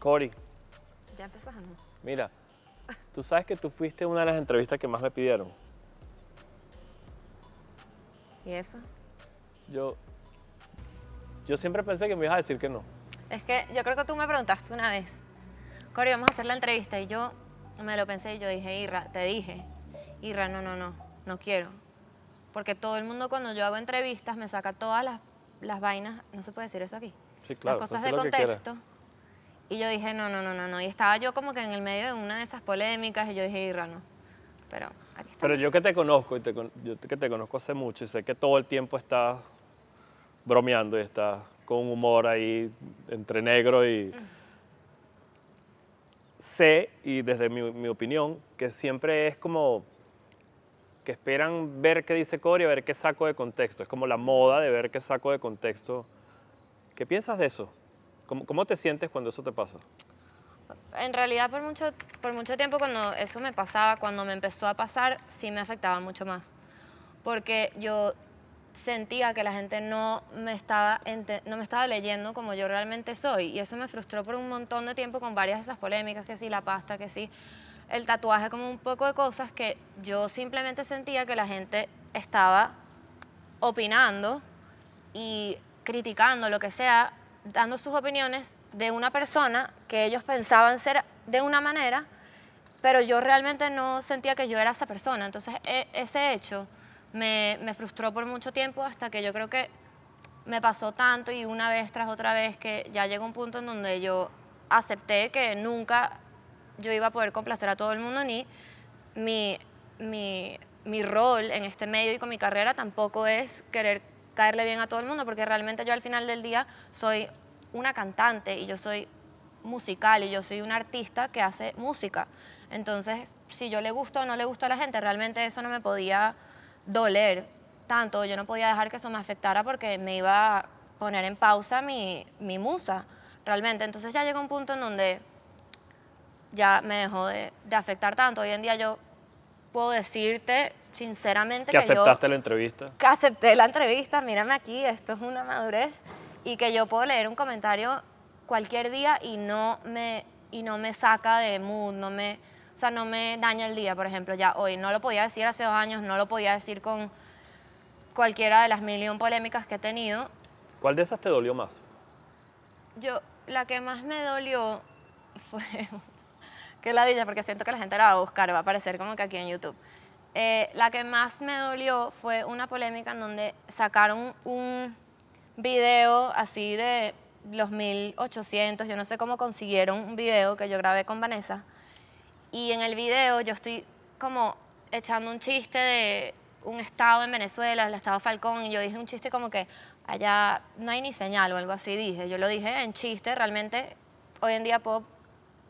Cori. Ya empezamos. Mira, tú sabes que tú fuiste una de las entrevistas que más me pidieron. ¿Y eso? Yo, yo siempre pensé que me ibas a decir que no. Es que yo creo que tú me preguntaste una vez, Cori, vamos a hacer la entrevista. Y yo me lo pensé y yo dije, Irra, te dije, Irra, no, no, no, no quiero. Porque todo el mundo cuando yo hago entrevistas me saca todas las, vainas, no se puede decir eso aquí. Sí, claro. cosas de contexto. Y yo dije, no, no, no, no, no. Y estaba yo como que en el medio de una de esas polémicas y yo dije, Irra, no. Pero aquí está. Pero yo que te conozco, y te, yo que te conozco hace mucho y sé que todo el tiempo estás bromeando y estás con humor ahí entre negro y... Sé, y desde mi, opinión, que siempre es como que esperan ver qué dice Cory, ver qué saco de contexto. Es como la moda de ver qué saco de contexto. ¿Qué piensas de eso? ¿Cómo, te sientes cuando eso te pasa? En realidad, por mucho, por mucho tiempo cuando eso me pasaba, cuando me empezó a pasar, sí me afectaba mucho más. Porque yo sentía que la gente no me estaba, no me estaba leyendo como yo realmente soy. Y eso me frustró por un montón de tiempo con varias de esas polémicas, que sí, la pasta, que sí, el tatuaje, como un poco de cosas que yo simplemente sentía que la gente estaba opinando y criticando lo que sea dando sus opiniones de una persona que ellos pensaban ser de una manera, pero yo realmente no sentía que yo era esa persona. Entonces e, ese hecho me, me, frustró por mucho tiempo hasta que yo creo que me pasó tanto y una vez tras otra vez que ya llegó un punto en donde yo acepté que nunca yo iba a poder complacer a todo el mundo ni mi, mi, mi rol en este medio y con mi carrera tampoco es querer caerle bien a todo el mundo, porque realmente yo al final del día soy una cantante y yo soy musical y yo soy un artista que hace música. Entonces, si yo le gusto o no le gusto a la gente, realmente eso no me podía doler tanto. Yo no podía dejar que eso me afectara porque me iba a poner en pausa mi, mi musa, realmente. Entonces ya llegó un punto en donde ya me dejó de, de afectar tanto. Hoy en día yo puedo decirte sinceramente... Que, aceptaste la entrevista. Que acepté la entrevista, mírame aquí, esto es una madurez. Y que yo puedo leer un comentario cualquier día y no me, y no me saca de mood, no me, o sea, no me daña el día, por ejemplo. Ya hoy no lo podía decir hace dos años, no lo podía decir con cualquiera de las mil polémicas que he tenido. ¿Cuál de esas te dolió más? Yo, la que más me dolió fue que la porque siento que la gente la va a buscar, va a aparecer como que aquí en YouTube. Eh, la que más me dolió fue una polémica en donde sacaron un video así de los 1800, yo no sé cómo consiguieron un video que yo grabé con Vanessa. Y en el video yo estoy como echando un chiste de un estado en Venezuela, el estado Falcón, y yo dije un chiste como que allá no hay ni señal o algo así, dije. Yo lo dije en chiste, realmente hoy en día puedo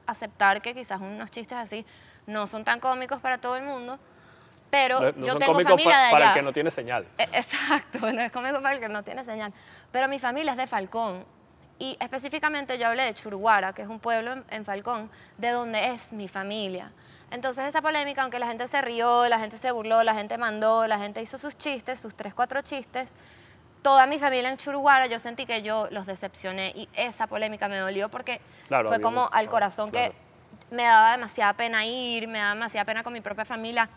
aceptar que quizás unos chistes así no son tan cómicos para todo el mundo, pero yo tengo familia de allá. para el que no tiene señal. E, exacto, no es cómico para el que no tiene señal. Pero mi familia es de Falcón. Y específicamente yo hablé de Churuguara, que es un pueblo en, Falcón, de donde es mi familia. Entonces esa polémica, aunque la gente se rió, la gente se burló, la gente mandó, la gente hizo sus chistes, sus tres, cuatro chistes, toda mi familia en Churuguara, yo sentí que yo los decepcioné y esa polémica me dolió porque fue como al corazón que me daba demasiada pena ir, me daba demasiada pena con mi propia familia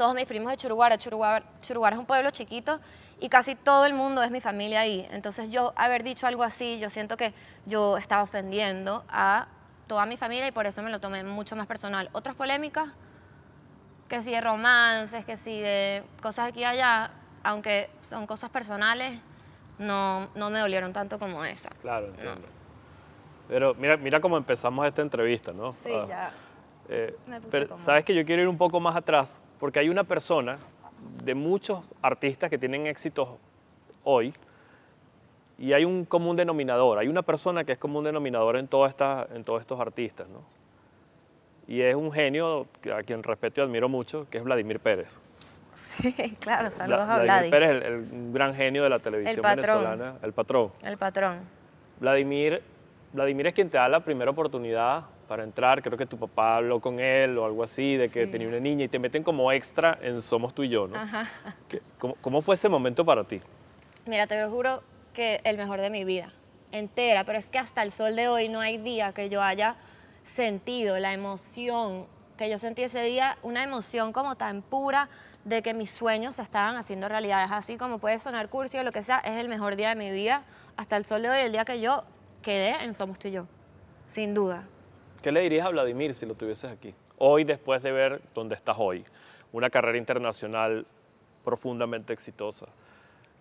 todos mis primos de Churuguara. Churuguara. es un pueblo chiquito y casi todo el mundo es mi familia ahí. Entonces yo haber dicho algo así, yo siento que yo estaba ofendiendo a toda mi familia y por eso me lo tomé mucho más personal. Otras polémicas, que si de romances, que si de cosas aquí y allá, aunque son cosas personales, no, no me dolieron tanto como esa. Claro, entiendo. Pero mira, mira cómo empezamos esta entrevista, ¿no? Sí, ah, ya. Eh, pero, Sabes que yo quiero ir un poco más atrás porque hay una persona de muchos artistas que tienen éxitos hoy y hay un común denominador, hay una persona que es común denominador en, toda esta, en todos estos artistas, ¿no? Y es un genio a quien respeto y admiro mucho, que es Vladimir Pérez. Sí, claro, saludos a Vladimir. Vladimir Pérez, el, gran genio de la televisión venezolana, el patrón. El patrón. Vladimir, Vladimir es quien te da la primera oportunidad para entrar, creo que tu papá habló con él o algo así, de que tenía una niña y te meten como extra en Somos tú y yo, ¿no? Ajá. ¿Cómo, fue ese momento para ti? Mira, te lo juro que el mejor de mi vida, entera, pero es que hasta el sol de hoy no hay día que yo haya sentido la emoción que yo sentí ese día, una emoción como tan pura de que mis sueños se estaban haciendo realidad. Es así como puede sonar cursi o lo que sea, es el mejor día de mi vida hasta el sol de hoy, el día que yo quedé en Somos tú y yo, sin duda. ¿Qué le dirías a Vladimir si lo tuvieses aquí? Hoy, después de ver dónde estás hoy, una carrera internacional profundamente exitosa,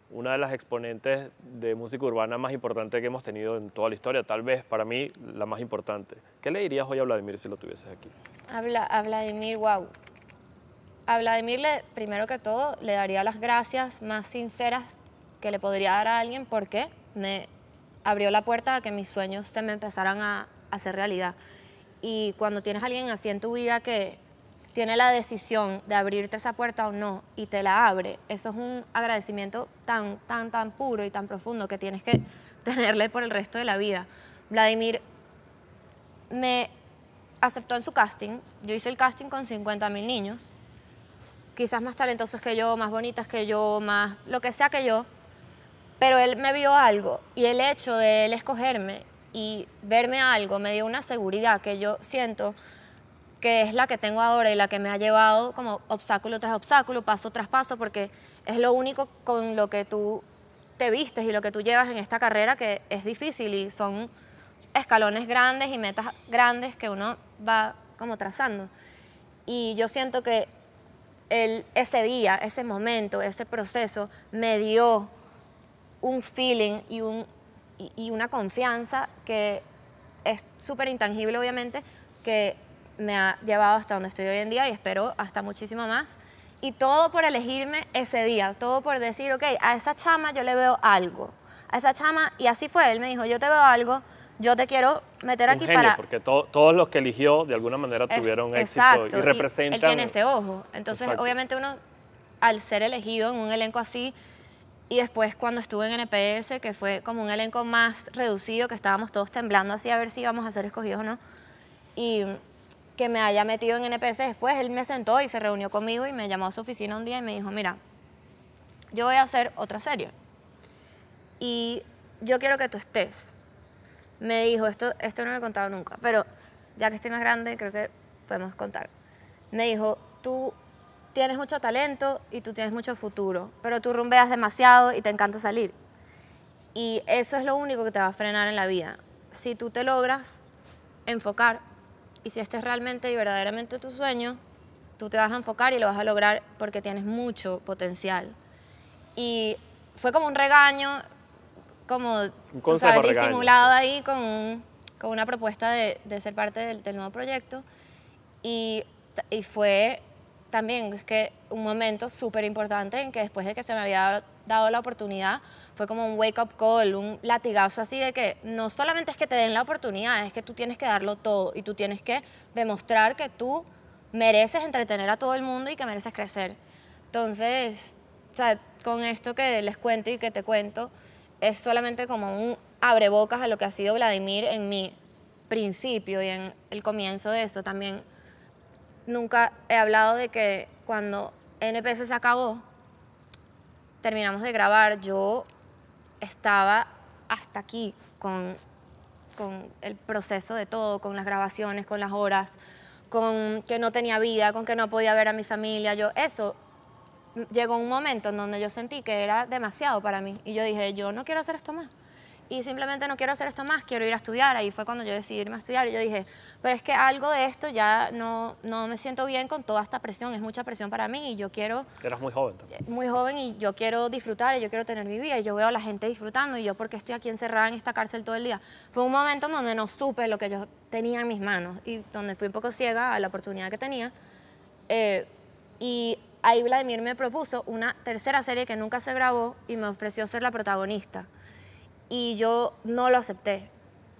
una de las exponentes de música urbana más importante que hemos tenido en toda la historia, tal vez para mí la más importante. ¿Qué le dirías hoy a Vladimir si lo tuvieses aquí? a Vladimir, wow. A Vladimir, le, primero que todo, le daría las gracias más sinceras que le podría dar a alguien porque me abrió la puerta a que mis sueños se me empezaran a hacer realidad y cuando tienes a alguien así en tu vida que tiene la decisión de abrirte esa puerta o no y te la abre, eso es un agradecimiento tan, tan, tan puro y tan profundo que tienes que tenerle por el resto de la vida. Vladimir me aceptó en su casting, yo hice el casting con 50 mil niños, quizás más talentosos que yo, más bonitas que yo, más lo que sea que yo, pero él me vio algo y el hecho de él escogerme y verme algo me dio una seguridad que yo siento que es la que tengo ahora y la que me ha llevado como obstáculo tras obstáculo, paso tras paso, porque es lo único con lo que tú te vistes y lo que tú llevas en esta carrera que es difícil y son escalones grandes y metas grandes que uno va como trazando. Y yo siento que el, ese día, ese momento, ese proceso me dio un feeling y un y, una confianza que es súper intangible, obviamente, que me ha llevado hasta donde estoy hoy en día y espero hasta muchísimo más. Y todo por elegirme ese día, todo por decir, ok, a esa chama yo le veo algo. A esa chama, y así fue, él me dijo, yo te veo algo, yo te quiero meter aquí genio, para... Porque todos los que eligió de alguna manera tuvieron éxito y representan... Y él tiene ese ojo. Entonces, obviamente uno, al ser elegido en un elenco así, y después cuando estuve en NPS, que fue como un elenco más reducido, que estábamos todos temblando así a ver si íbamos a ser escogidos o no. Y que me haya metido en NPS después, él me sentó y se reunió conmigo y me llamó a su oficina un día y me dijo, mira, yo voy a hacer otra serie. Y yo quiero que tú estés. Me dijo, esto, esto no lo he contado nunca, pero ya que estoy más grande, creo que podemos contar. Me dijo, tú tienes mucho talento y tú tienes mucho futuro, pero tú rumbeas demasiado y te encanta salir. Y eso es lo único que te va a frenar en la vida. Si tú te logras enfocar y si este es realmente y verdaderamente tu sueño, tú te vas a enfocar y lo vas a lograr porque tienes mucho potencial. Y fue como un regaño, como un consejo disimulado ahí con, con, una propuesta de, ser parte del, nuevo proyecto. Y, y fue también es que un momento súper importante en que después de que se me había dado la oportunidad, fue como un wake-up call, un latigazo así de que no solamente es que te den la oportunidad, es que tú tienes que darlo todo y tú tienes que demostrar que tú mereces entretener a todo el mundo y que mereces crecer. Entonces, o con esto que les cuento y que te cuento, es solamente como un abrebocas a lo que ha sido Vladimir en mi principio y en el comienzo de eso también nunca he hablado de que cuando NPS se acabó, terminamos de grabar, yo estaba hasta aquí con, con el proceso de todo, con las grabaciones, con las horas, con que no tenía vida, con que no podía ver a mi familia, yo eso llegó un momento en donde yo sentí que era demasiado para mí y yo dije, yo no quiero hacer esto más y simplemente no quiero hacer esto más, quiero ir a estudiar. Ahí fue cuando yo decidí irme a estudiar y yo dije, pero es que algo de esto ya no, no me siento bien con toda esta presión, es mucha presión para mí y yo quiero... Eras muy joven también. Eh, muy joven y yo quiero disfrutar y yo quiero tener mi vida y yo veo a la gente disfrutando y yo porque estoy aquí encerrada en esta cárcel todo el día. Fue un momento donde no supe lo que yo tenía en mis manos y donde fui un poco ciega a la oportunidad que tenía. Eh, y ahí Vladimir me propuso una tercera serie que nunca se grabó y me ofreció ser la protagonista y yo no lo acepté.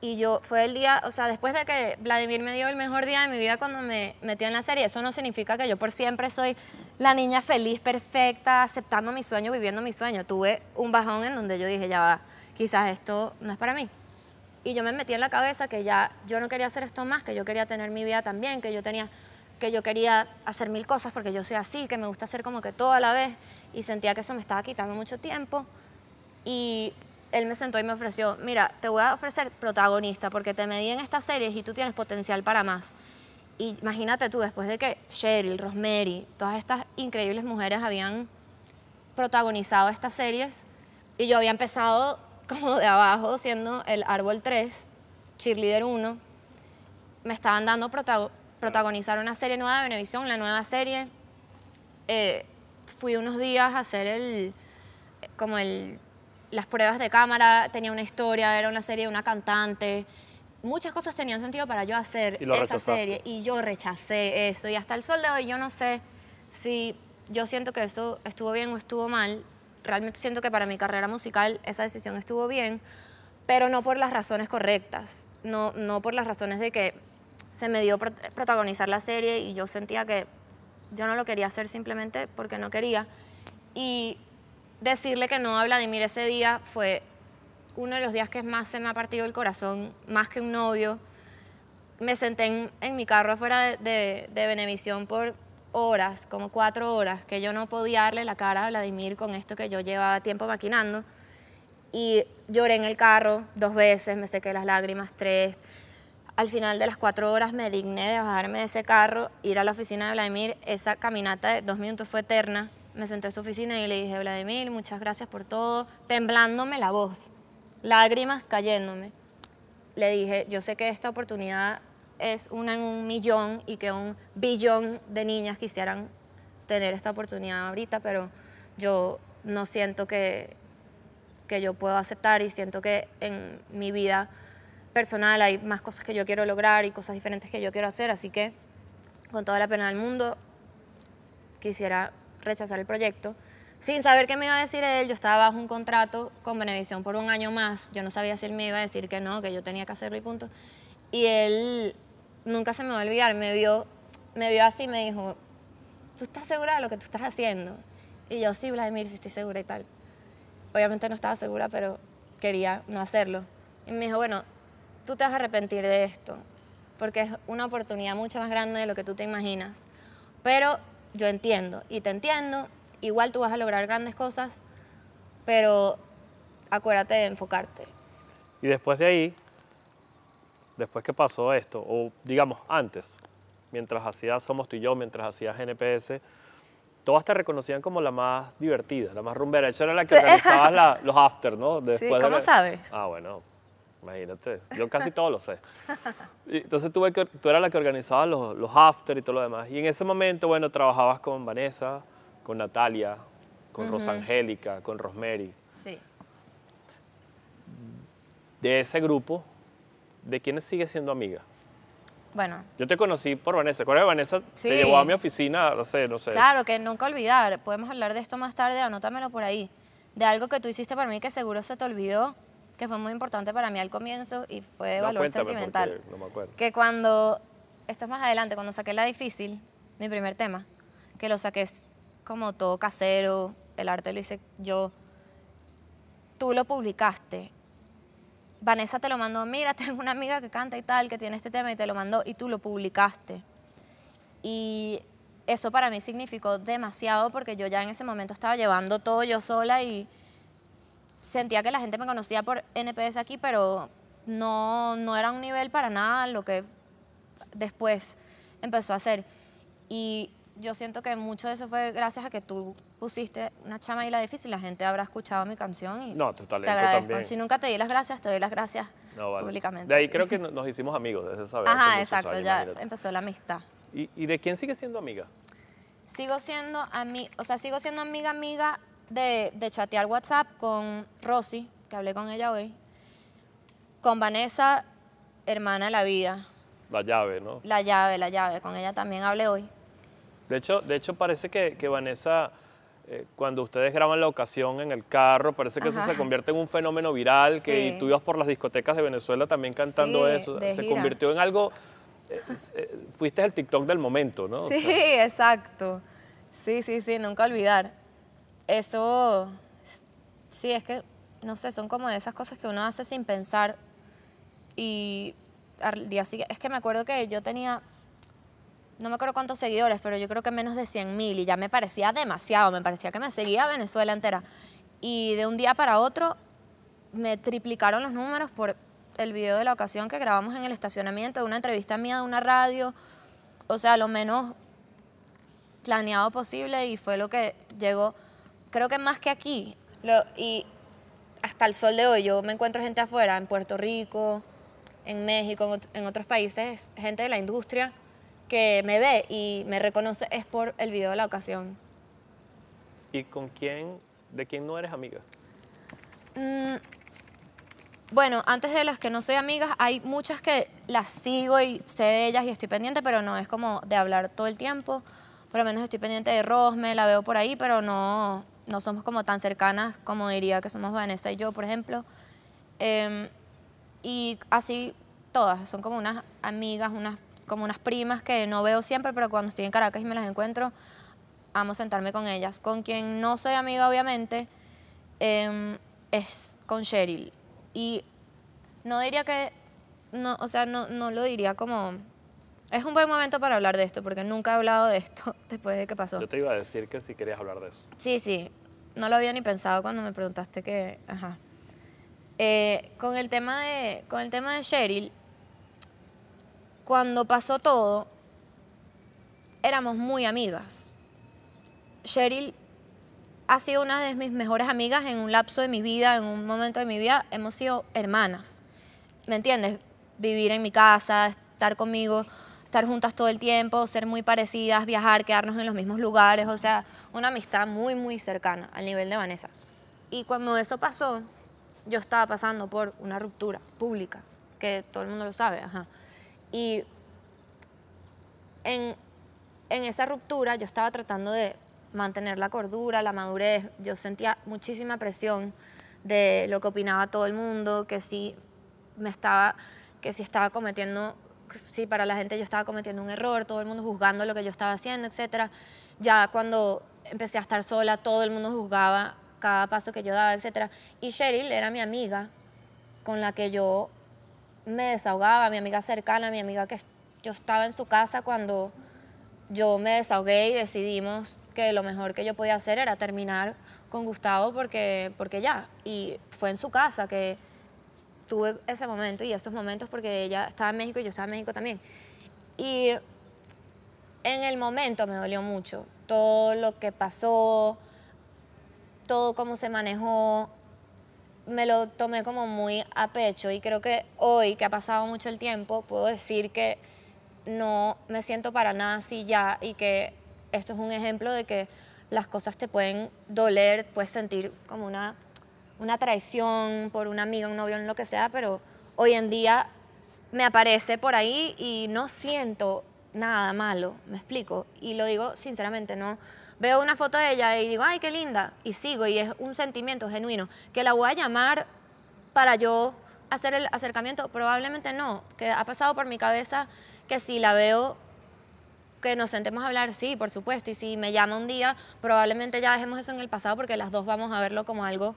Y yo, fue el día, o sea, después de que Vladimir me dio el mejor día de mi vida cuando me metió en la serie, eso no significa que yo por siempre soy la niña feliz, perfecta, aceptando mi sueño, viviendo mi sueño. Tuve un bajón en donde yo dije, ya va, quizás esto no es para mí. Y yo me metí en la cabeza que ya yo no quería hacer esto más, que yo quería tener mi vida también, que yo tenía que yo quería hacer mil cosas porque yo soy así, que me gusta hacer como que todo a la vez y sentía que eso me estaba quitando mucho tiempo y él me sentó y me ofreció, mira, te voy a ofrecer protagonista porque te medí en estas series y tú tienes potencial para más. Y imagínate tú, después de que Cheryl, Rosemary, todas estas increíbles mujeres habían protagonizado estas series y yo había empezado como de abajo siendo el árbol 3, cheerleader 1, me estaban dando protagonizar una serie nueva de Venevisión, la nueva serie. Eh, fui unos días a hacer el, como el las pruebas de cámara, tenía una historia, era una serie de una cantante. Muchas cosas tenían sentido para yo hacer esa serie y yo rechacé eso. Y hasta el sol de hoy yo no sé si yo siento que eso estuvo bien o estuvo mal. Realmente siento que para mi carrera musical esa decisión estuvo bien, pero no por las razones correctas, no, no por las razones de que se me dio protagonizar la serie y yo sentía que yo no lo quería hacer simplemente porque no quería. Y decirle que no a Vladimir ese día fue uno de los días que más se me ha partido el corazón, más que un novio. Me senté en, mi carro afuera de, de, Benevisión por horas, como cuatro horas, que yo no podía darle la cara a Vladimir con esto que yo llevaba tiempo maquinando. Y lloré en el carro dos veces, me sequé las lágrimas tres. Al final de las cuatro horas me digné de bajarme de ese carro, ir a la oficina de Vladimir. Esa caminata de dos minutos fue eterna me senté en su oficina y le dije, Vladimir, muchas gracias por todo, temblándome la voz, lágrimas cayéndome. Le dije, yo sé que esta oportunidad es una en un millón y que un billón de niñas quisieran tener esta oportunidad ahorita, pero yo no siento que, que yo puedo aceptar y siento que en mi vida personal hay más cosas que yo quiero lograr y cosas diferentes que yo quiero hacer, así que con toda la pena del mundo quisiera rechazar el proyecto. Sin saber qué me iba a decir él, yo estaba bajo un contrato con Benevisión por un año más. Yo no sabía si él me iba a decir que no, que yo tenía que hacerlo y punto. Y él nunca se me va a olvidar, me vio, me vio así y me dijo, ¿tú estás segura de lo que tú estás haciendo? Y yo, sí, Vladimir, sí estoy segura y tal. Obviamente no estaba segura, pero quería no hacerlo. Y me dijo, bueno, tú te vas a arrepentir de esto, porque es una oportunidad mucho más grande de lo que tú te imaginas. Pero yo entiendo y te entiendo, igual tú vas a lograr grandes cosas, pero acuérdate de enfocarte. Y después de ahí, después que pasó esto, o digamos antes, mientras hacías Somos tú y yo, mientras hacías NPS, todas te reconocían como la más divertida, la más rumbera. eso era la que organizabas los after, ¿no? Después ¿cómo sabes? Ah, bueno, Imagínate, yo casi todo lo sé. entonces tú eras la que organizaba los, los after y todo lo demás. Y en ese momento, bueno, trabajabas con Vanessa, con Natalia, con Rosangélica, con Rosemary. Sí. De ese grupo, ¿de quiénes sigue siendo amiga? Bueno. Yo te conocí por Vanessa. ¿Cuál Vanessa? Te llevó a mi oficina, no sé, no sé. Claro, que nunca olvidar. Podemos hablar de esto más tarde, anótamelo por ahí. De algo que tú hiciste para mí que seguro se te olvidó que fue muy importante para mí al comienzo y fue de valor sentimental. No me acuerdo. Que cuando, esto es más adelante, cuando saqué La Difícil, mi primer tema, que lo saqué como todo casero, el arte lo hice yo, tú lo publicaste. Vanessa te lo mandó, mira, tengo una amiga que canta y tal, que tiene este tema y te lo mandó y tú lo publicaste. Y eso para mí significó demasiado porque yo ya en ese momento estaba llevando todo yo sola y sentía que la gente me conocía por NPS aquí, pero no, no era un nivel para nada lo que después empezó a hacer. Y yo siento que mucho de eso fue gracias a que tú pusiste una chama y la difícil, la gente habrá escuchado mi canción y no, te agradezco. También. Si nunca te di las gracias, te doy las gracias públicamente. De ahí creo que nos hicimos amigos desde esa vez. Ajá, exacto, ya empezó la amistad. ¿Y, ¿Y, de quién sigue siendo amiga? Sigo siendo, mí o sea, sigo siendo amiga, amiga de, chatear WhatsApp con Rosy, que hablé con ella hoy, con Vanessa, hermana de la vida. La llave, ¿no? La llave, la llave, con ella también hablé hoy. De hecho, de hecho parece que, Vanessa, eh, cuando ustedes graban la ocasión en el carro, parece que eso se convierte en un fenómeno viral, que tú ibas por las discotecas de Venezuela también cantando eso, se convirtió en algo, eh, eh, fuiste el TikTok del momento, ¿no? Sí, exacto. Sí, sí, sí, nunca olvidar eso, sí, es que, no sé, son como de esas cosas que uno hace sin pensar. Y al día siguiente, es que me acuerdo que yo tenía, no me acuerdo cuántos seguidores, pero yo creo que menos de 100 mil y ya me parecía demasiado, me parecía que me seguía Venezuela entera. Y de un día para otro me triplicaron los números por el video de la ocasión que grabamos en el estacionamiento, una entrevista mía de una radio, o sea, lo menos planeado posible y fue lo que llegó creo que más que aquí, y hasta el sol de hoy, yo me encuentro gente afuera, en Puerto Rico, en México, en otros países, gente de la industria que me ve y me reconoce es por el video de la ocasión. ¿Y con quién, de quién no eres amiga? Mm, bueno, antes de las que no soy amigas, hay muchas que las sigo y sé de ellas y estoy pendiente, pero no es como de hablar todo el tiempo. Por lo menos estoy pendiente de Rosme, la veo por ahí, pero no, no somos como tan cercanas como diría que somos Vanessa y yo, por ejemplo. Em, y así todas, son como unas amigas, unas, como unas primas que no veo siempre, pero cuando estoy en Caracas y me las encuentro, amo sentarme con ellas. Con quien no soy amiga, obviamente, em, es con Cheryl. Y no diría que, no, o sea, no, no lo diría como es un buen momento para hablar de esto, porque nunca he hablado de esto después de que pasó. Yo te iba a decir que si querías hablar de eso. Sí, sí no lo había ni pensado cuando me preguntaste que, eh, con, el tema de, con el tema de Cheryl, cuando pasó todo, éramos muy amigas. Cheryl ha sido una de mis mejores amigas en un lapso de mi vida, en un momento de mi vida, hemos sido hermanas. ¿Me entiendes? Vivir en mi casa, estar conmigo estar juntas todo el tiempo, ser muy parecidas, viajar, quedarnos en los mismos lugares, o sea, una amistad muy, muy cercana al nivel de Vanessa. Y cuando eso pasó, yo estaba pasando por una ruptura pública, que todo el mundo lo sabe, ajá. Y en, en esa ruptura yo estaba tratando de mantener la cordura, la madurez, yo sentía muchísima presión de lo que opinaba todo el mundo, que si me estaba, que si estaba cometiendo sí, para la gente yo estaba cometiendo un error, todo el mundo juzgando lo que yo estaba haciendo, etc. Ya cuando empecé a estar sola, todo el mundo juzgaba cada paso que yo daba, etc. Y Cheryl era mi amiga con la que yo me desahogaba, mi amiga cercana, mi amiga que yo estaba en su casa cuando yo me desahogué y decidimos que lo mejor que yo podía hacer era terminar con Gustavo porque, porque ya. Y fue en su casa que tuve ese momento y esos momentos porque ella estaba en México y yo estaba en México también. Y en el momento me dolió mucho todo lo que pasó, todo cómo se manejó. Me lo tomé como muy a pecho y creo que hoy, que ha pasado mucho el tiempo, puedo decir que no me siento para nada así ya y que esto es un ejemplo de que las cosas te pueden doler, puedes sentir como una una traición por un amigo, un novio, lo que sea, pero hoy en día me aparece por ahí y no siento nada malo, me explico. Y lo digo sinceramente, no veo una foto de ella y digo, ay, qué linda, y sigo, y es un sentimiento genuino, que la voy a llamar para yo hacer el acercamiento, probablemente no, que ha pasado por mi cabeza que si la veo, que nos sentemos a hablar, sí, por supuesto, y si me llama un día, probablemente ya dejemos eso en el pasado porque las dos vamos a verlo como algo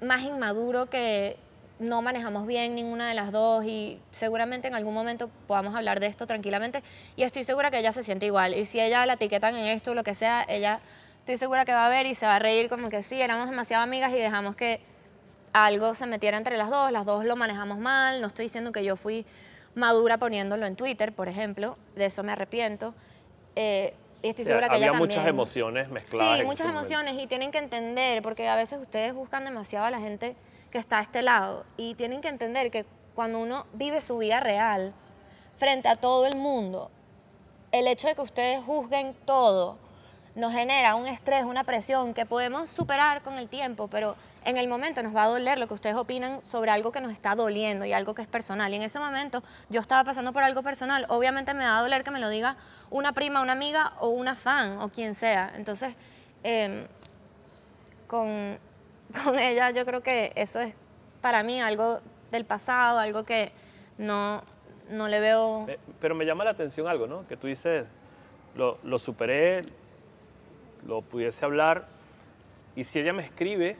más inmaduro que no manejamos bien ninguna de las dos y seguramente en algún momento podamos hablar de esto tranquilamente y estoy segura que ella se siente igual y si ella la etiquetan en esto o lo que sea, ella estoy segura que va a ver y se va a reír como que sí, éramos demasiado amigas y dejamos que algo se metiera entre las dos, las dos lo manejamos mal, no estoy diciendo que yo fui madura poniéndolo en Twitter, por ejemplo, de eso me arrepiento, eh, y estoy que había muchas emociones mezcladas. Sí, muchas emociones y tienen que entender, porque a veces ustedes buscan demasiado a la gente que está a este lado y tienen que entender que cuando uno vive su vida real frente a todo el mundo, el hecho de que ustedes juzguen todo nos genera un estrés, una presión que podemos superar con el tiempo, pero en el momento nos va a doler lo que ustedes opinan sobre algo que nos está doliendo y algo que es personal. Y en ese momento yo estaba pasando por algo personal, obviamente me va a doler que me lo diga una prima, una amiga o una fan o quien sea. Entonces, em, con, con ella yo creo que eso es para mí algo del pasado, algo que no, no le veo... Eh, pero me llama la atención algo, ¿no? Que tú dices, lo, lo superé, lo pudiese hablar. Y si ella me escribe,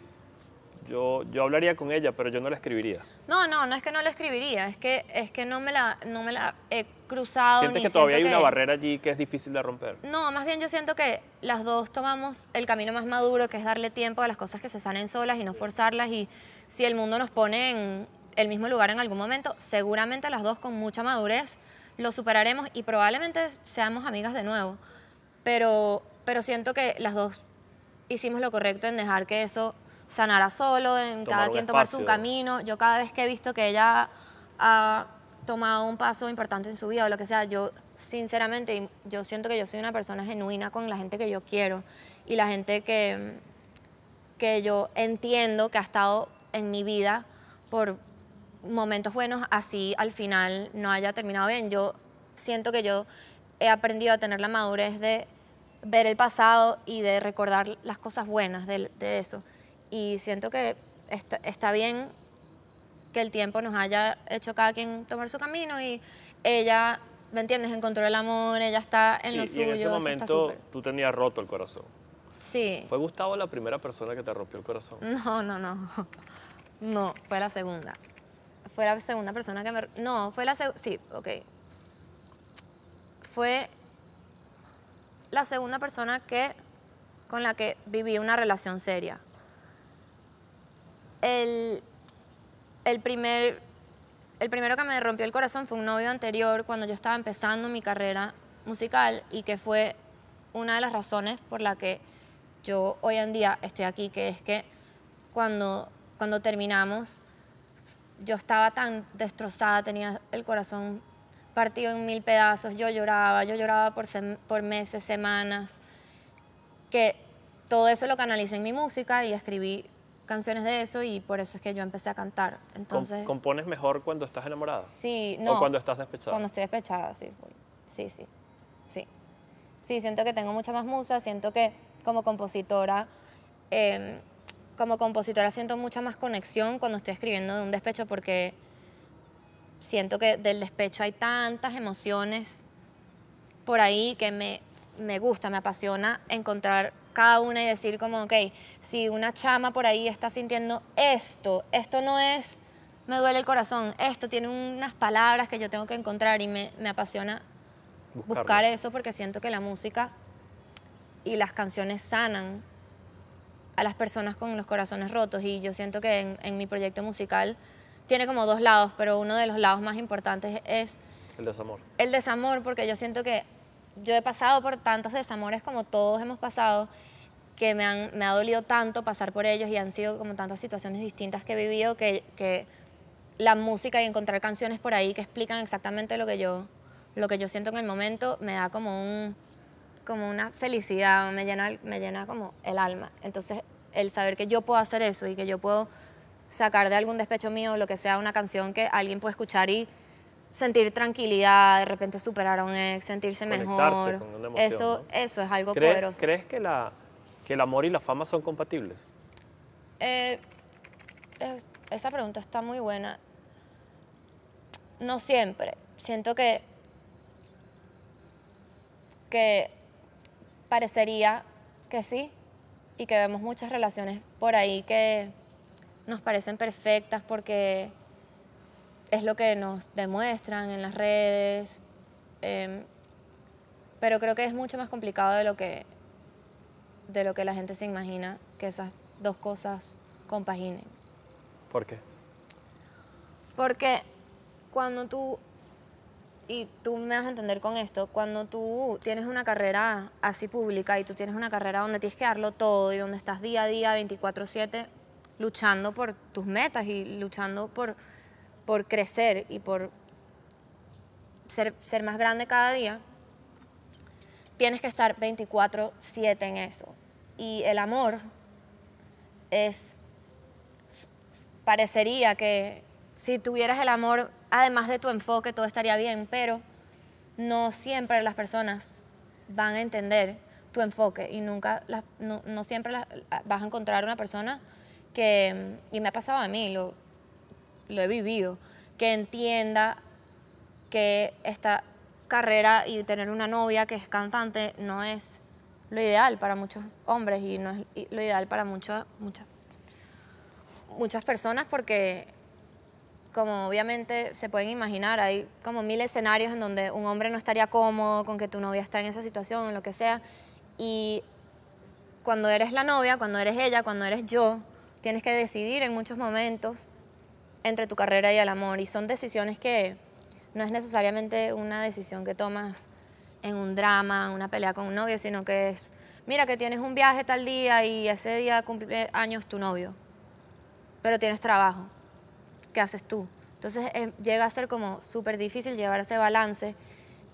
yo, yo hablaría con ella, pero yo no la escribiría. No, no, no es que no la escribiría, es que, es que no, me la, no me la he cruzado. ¿Sientes que todavía hay una barrera allí que es difícil de romper? No, más bien yo siento que las dos tomamos el camino más maduro, que es darle tiempo a las cosas que se salen solas y no forzarlas. Y si el mundo nos pone en el mismo lugar en algún momento, seguramente las dos con mucha madurez lo superaremos y probablemente seamos amigas de nuevo. Pero pero siento que las dos hicimos lo correcto en dejar que eso sanara solo, en cada quien tomar su camino. Yo cada vez que he visto que ella ha tomado un paso importante en su vida o lo que sea, yo sinceramente, yo siento que yo soy una persona genuina con la gente que yo quiero y la gente que, que yo entiendo que ha estado en mi vida por momentos buenos, así al final no haya terminado bien. Yo siento que yo he aprendido a tener la madurez de ver el pasado y de recordar las cosas buenas de, eso. Y siento que está, bien que el tiempo nos haya hecho cada quien tomar su camino y ella, ¿me entiendes? Encontró el amor, ella está en lo suyo. en ese momento tú tenías roto el corazón. Sí. ¿Fue Gustavo la primera persona que te rompió el corazón? No, no, no. No, fue la segunda. Fue la segunda persona que me... No, fue la segunda... Sí, ok. Fue la segunda persona que, con la que viví una relación seria. El, el, primer, el primero que me rompió el corazón fue un novio anterior cuando yo estaba empezando mi carrera musical y que fue una de las razones por la que yo hoy en día estoy aquí, que es que cuando, cuando terminamos yo estaba tan destrozada, tenía el corazón partido en mil pedazos, yo lloraba, yo lloraba por, por meses, semanas, que todo eso lo canalicé en mi música y escribí canciones de eso y por eso es que yo empecé a cantar. Entonces, ¿Compones mejor cuando estás enamorada? Sí, no. ¿O cuando estás despechada? Cuando estoy despechada, sí. Sí, sí. Sí. Sí, siento que tengo mucha más musa, siento que como compositora, em, como compositora siento mucha más conexión cuando estoy escribiendo de un despecho porque siento que del despecho hay tantas emociones por ahí que me, me gusta, me apasiona encontrar cada una y decir como, ok, si una chama por ahí está sintiendo esto, esto no es, me duele el corazón, esto tiene unas palabras que yo tengo que encontrar y me, me apasiona buscar eso porque siento que la música y las canciones sanan a las personas con los corazones rotos y yo siento que en mi proyecto musical tiene como dos lados, pero uno de los lados más importantes es... El desamor. El desamor, porque yo siento que yo he pasado por tantos desamores como todos hemos pasado, que me, han, me ha dolido tanto pasar por ellos y han sido como tantas situaciones distintas que he vivido que, que la música y encontrar canciones por ahí que explican exactamente lo que yo, lo que yo siento en el momento me da como, un, como una felicidad, me llena, me llena como el alma. Entonces, el saber que yo puedo hacer eso y que yo puedo sacar de algún despecho mío, lo que sea, una canción que alguien puede escuchar y sentir tranquilidad, de repente superar a un ex, sentirse mejor. eso, eso es algo poderoso. ¿Crees que, la, que el amor y la fama son compatibles? Eh, esa pregunta está muy buena. No siempre. Siento que, que parecería que sí y que vemos muchas relaciones por ahí que nos parecen perfectas porque es lo que nos demuestran en las redes, em, pero creo que es mucho más complicado de lo, que, de lo que la gente se imagina que esas dos cosas compaginen. ¿Por qué? Porque cuando tú, y tú me vas a entender con esto, cuando tú tienes una carrera así pública y tú tienes una carrera donde tienes que darlo todo y donde estás día a día 24/7, luchando por tus metas y luchando por, por crecer y por ser, ser más grande cada día, tienes que estar 24/7 en eso. Y el amor es, parecería que si tuvieras el amor, además de tu enfoque, todo estaría bien, pero no siempre las personas van a entender tu enfoque y nunca, no, siempre vas a encontrar una persona que, y me ha pasado a mí, lo, lo he vivido, que entienda que esta carrera y tener una novia que es cantante no es lo ideal para muchos hombres y no es lo ideal para muchas muchas muchas personas porque como obviamente se pueden imaginar, hay como mil escenarios en donde un hombre no estaría cómodo con que tu novia está en esa situación, o lo que sea. Y cuando eres la novia, cuando eres ella, cuando eres yo, Tienes que decidir en muchos momentos entre tu carrera y el amor. Y son decisiones que no es necesariamente una decisión que tomas en un drama, una pelea con un novio, sino que es, mira que tienes un viaje tal día y ese día cumple años tu novio, pero tienes trabajo. ¿Qué haces tú? Entonces eh, llega a ser como súper difícil llevar ese balance.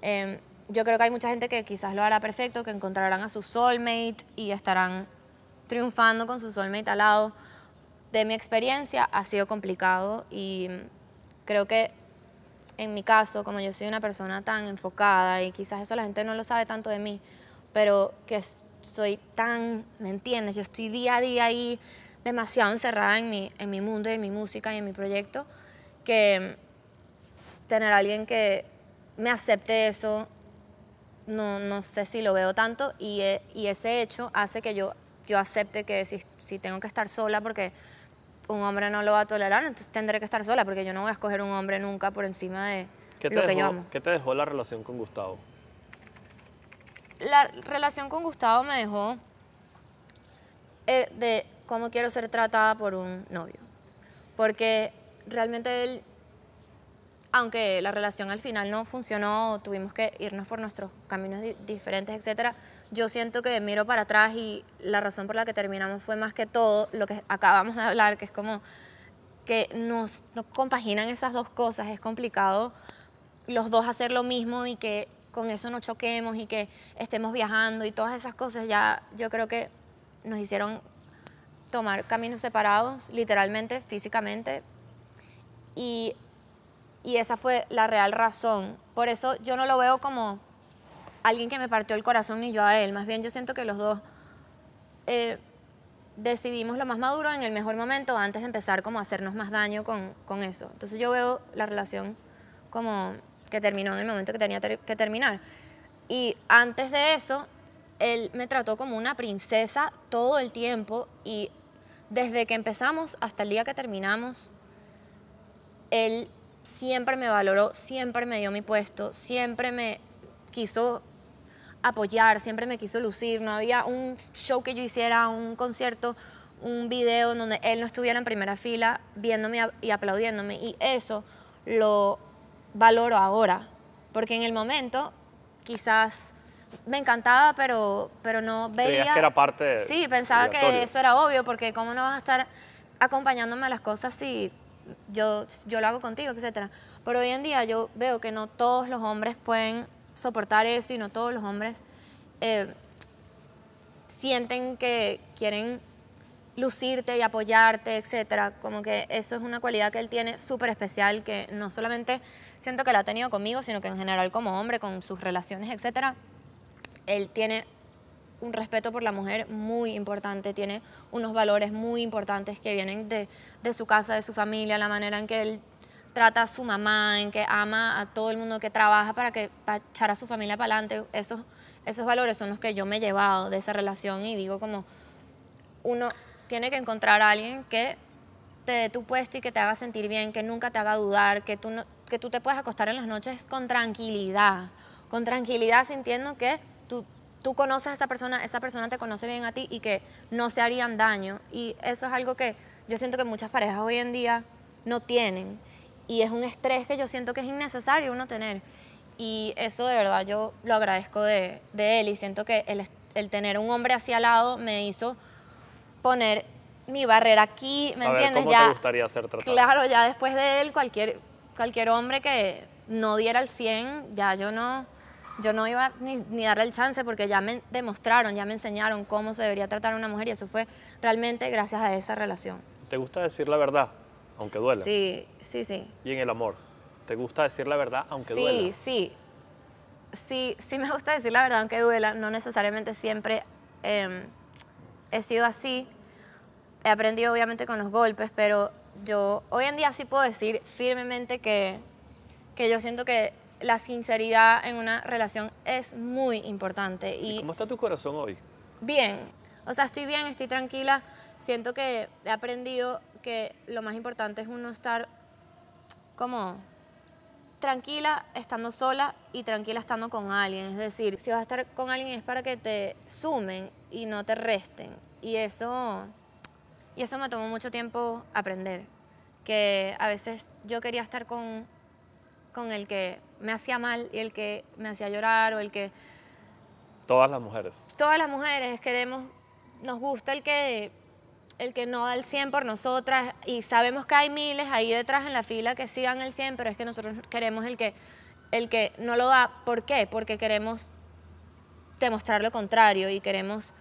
Em, yo creo que hay mucha gente que quizás lo hará perfecto, que encontrarán a su soulmate y estarán triunfando con su soulmate al lado de mi experiencia ha sido complicado y creo que en mi caso, como yo soy una persona tan enfocada y quizás eso la gente no lo sabe tanto de mí, pero que soy tan, ¿me entiendes? Yo estoy día a día ahí demasiado encerrada en mi, en mi mundo y en mi música y en mi proyecto, que tener alguien que me acepte eso, no, no sé si lo veo tanto y, eh, ese hecho hace que yo, yo acepte que si tengo que estar sola porque un hombre no lo va a tolerar, entonces tendré que estar sola porque yo no voy a escoger un hombre nunca por encima de lo que yo amo. ¿Qué te dejó la relación con Gustavo? La relación con Gustavo me dejó eh, de cómo quiero ser tratada por un novio. Porque realmente él aunque la relación al final no funcionó, tuvimos que irnos por nuestros caminos diferentes, etcétera, yo siento que miro para atrás y la razón por la que terminamos fue más que todo lo que acabamos de hablar, que es como que nos, nos compaginan esas dos cosas, es complicado los dos hacer lo mismo y que con eso nos choquemos y que estemos viajando y todas esas cosas ya yo creo que nos hicieron tomar caminos separados, literalmente, físicamente, y y esa fue la real razón. Por eso yo no lo veo como alguien que me partió el corazón ni yo a él. Más bien yo siento que los dos eh, decidimos lo más maduro en el mejor momento antes de empezar como a hacernos más daño con, con eso. Entonces yo veo la relación como que terminó en el momento que tenía que terminar. Y antes de eso, él me trató como una princesa todo el tiempo y desde que empezamos hasta el día que terminamos, él siempre me valoró, siempre me dio mi puesto, siempre me quiso apoyar, siempre me quiso lucir. No había un show que yo hiciera, un concierto, un video donde él no estuviera en primera fila viéndome y aplaudiéndome. Y eso lo valoro ahora, porque en el momento quizás me encantaba, pero, pero no veía... que era parte Sí, pensaba que eso era obvio, porque cómo no vas a estar acompañándome a las cosas si yo, yo lo hago contigo, etcétera, Pero hoy en día yo veo que no todos los hombres pueden soportar eso y no todos los hombres eh, sienten que quieren lucirte y apoyarte, etcétera. Como que eso es una cualidad que él tiene súper especial, que no solamente siento que la ha tenido conmigo, sino que en general como hombre, con sus relaciones, etcétera, él tiene un respeto por la mujer muy importante, tiene unos valores muy importantes que vienen de, su casa, de su familia, la manera en que él trata a su mamá, en que ama a todo el mundo que trabaja para que echar a su familia para adelante. Esos, esos valores son los que yo me he llevado de esa relación y digo como uno tiene que encontrar a alguien que te dé tu puesto y que te haga sentir bien, que nunca te haga dudar, que tú, que tú te puedes acostar en las noches con tranquilidad, con tranquilidad sintiendo que tú tú conoces a esa persona, esa persona te conoce bien a ti y que no se harían daño. Y eso es algo que yo siento que muchas parejas hoy en día no tienen. Y es un estrés que yo siento que es innecesario uno tener. Y eso de verdad yo lo agradezco de, de él y siento que el, el, tener un hombre hacia al lado me hizo poner mi barrera aquí, ¿me entiendes? ya, gustaría ser Claro, ya después de él cualquier, cualquier hombre que no diera el 100, ya yo no yo no iba ni, ni, darle el chance porque ya me demostraron, ya me enseñaron cómo se debería tratar a una mujer y eso fue realmente gracias a esa relación. ¿Te gusta decir la verdad, aunque duela? Sí, sí, sí. ¿Y en el amor? ¿Te gusta decir la verdad, aunque duela? Sí, sí. Sí, sí me gusta decir la verdad, aunque duela. No necesariamente siempre em, he sido así. He aprendido obviamente con los golpes, pero yo hoy en día sí puedo decir firmemente que, que yo siento que la sinceridad en una relación es muy importante. Y, ¿Cómo está tu corazón hoy? Bien, o sea, estoy bien, estoy tranquila. Siento que he aprendido que lo más importante es uno estar como tranquila estando sola y tranquila estando con alguien. Es decir, si vas a estar con alguien es para que te sumen y no te resten. Y eso, y eso me tomó mucho tiempo aprender. Que a veces yo quería estar con con el que me hacía mal y el que me hacía llorar o el que... Todas las mujeres. Todas las mujeres queremos, nos gusta el que, el que no da el 100 por nosotras y sabemos que hay miles ahí detrás en la fila que sí el 100, pero es que nosotros queremos el que, el que no lo da. ¿Por qué? Porque queremos demostrar lo contrario y queremos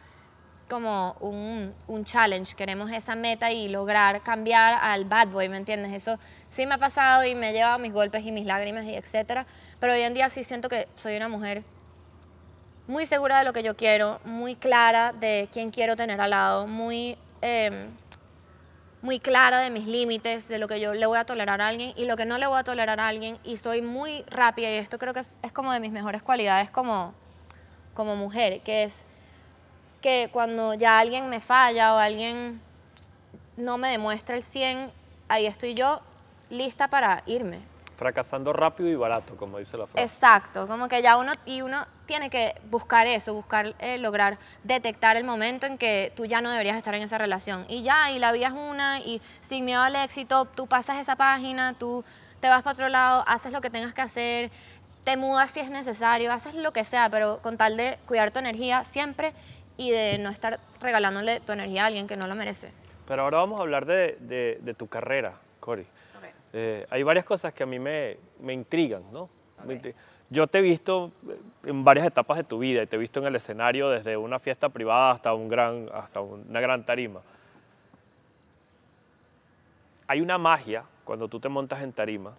como un, un, challenge, queremos esa meta y lograr cambiar al bad boy, ¿me entiendes? Eso Sí me ha pasado y me he llevado mis golpes y mis lágrimas y etcétera, pero hoy en día sí siento que soy una mujer muy segura de lo que yo quiero, muy clara de quién quiero tener al lado, muy, em, muy clara de mis límites, de lo que yo le voy a tolerar a alguien y lo que no le voy a tolerar a alguien. Y estoy muy rápida y esto creo que es, como de mis mejores cualidades como, como mujer, que es que cuando ya alguien me falla o alguien no me demuestra el 100, ahí estoy yo lista para irme. Fracasando rápido y barato, como dice la frase. Exacto, como que ya uno, y uno tiene que buscar eso, buscar eh, lograr detectar el momento en que tú ya no deberías estar en esa relación. Y ya, y la vida es una, y sin miedo al éxito, tú pasas esa página, tú te vas para otro lado, haces lo que tengas que hacer, te mudas si es necesario, haces lo que sea, pero con tal de cuidar tu energía siempre y de no estar regalándole tu energía a alguien que no lo merece. Pero ahora vamos a hablar de, de tu carrera, Cory. Eh, hay varias cosas que a mí me, me intrigan, ¿no? Yo te he visto eh, en varias etapas de tu vida y te he visto en el escenario desde una fiesta privada hasta, un gran, hasta una gran tarima. Hay una magia cuando tú te montas en tarima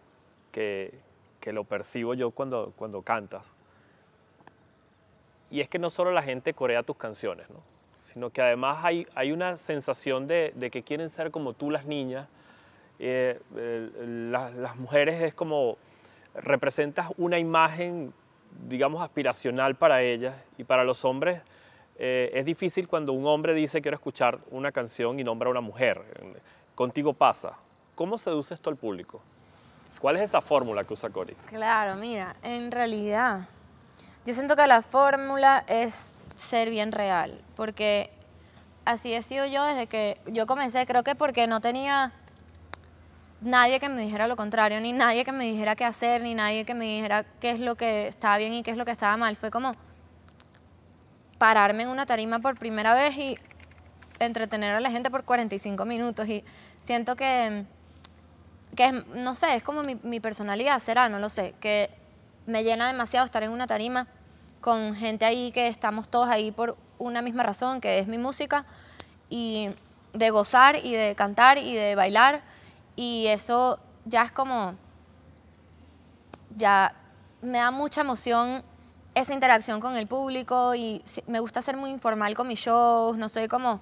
que, que lo percibo yo cuando, cuando cantas. Y es que no solo la gente corea tus canciones, ¿no? sino que además hay, hay una sensación de, de, que quieren ser como tú las niñas eh, eh, las mujeres es como representas una imagen, digamos, aspiracional para ellas y para los hombres eh, es difícil cuando un hombre dice quiero escuchar una canción y nombra a una mujer. Contigo pasa. ¿Cómo seduce esto al público? ¿Cuál es esa fórmula que usa Cori? Claro, mira, en realidad yo siento que la fórmula es ser bien real, porque así he sido yo desde que yo comencé, creo que porque no tenía nadie que me dijera lo contrario, ni nadie que me dijera qué hacer, ni nadie que me dijera qué es lo que estaba bien y qué es lo que estaba mal. Fue como pararme en una tarima por primera vez y entretener a la gente por 45 minutos. Y siento que, no sé, es como mi, mi personalidad, será, no lo sé, que me llena demasiado estar en una tarima con gente ahí que estamos todos ahí por una misma razón, que es mi música, y de gozar y de cantar y de bailar y eso ya es como, ya me da mucha emoción esa interacción con el público y me gusta ser muy informal con mis shows, no soy como,